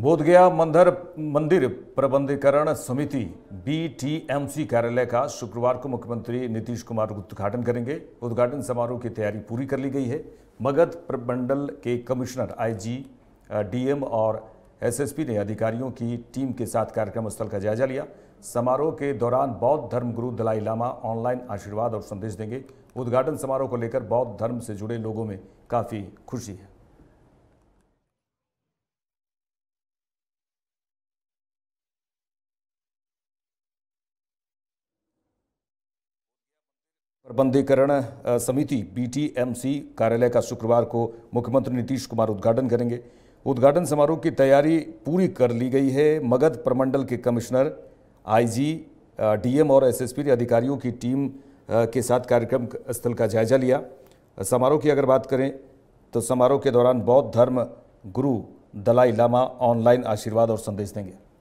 बोधगया मंदिर मंदिर प्रबंधीकरण समिति बीटीएमसी कार्यालय का शुक्रवार को मुख्यमंत्री नीतीश कुमार उद्घाटन करेंगे उद्घाटन समारोह की तैयारी पूरी कर ली गई है मगध प्रमंडल के कमिश्नर आईजी डीएम और एसएसपी ने अधिकारियों की टीम के साथ कार्यक्रम स्थल का जायजा लिया समारोह के दौरान बौद्ध धर्मगुरु दलाई लामा ऑनलाइन आशीर्वाद और संदेश देंगे उद्घाटन समारोह को लेकर बौद्ध धर्म से जुड़े लोगों में काफ़ी खुशी है प्रबंधीकरण समिति बीटीएमसी कार्यालय का शुक्रवार को मुख्यमंत्री नीतीश कुमार उद्घाटन करेंगे उद्घाटन समारोह की तैयारी पूरी कर ली गई है मगध प्रमंडल के कमिश्नर आईजी डीएम और एसएसपी के अधिकारियों की टीम के साथ कार्यक्रम स्थल का जायजा लिया समारोह की अगर बात करें तो समारोह के दौरान बौद्ध धर्म गुरु दलाई लामा ऑनलाइन आशीर्वाद और संदेश देंगे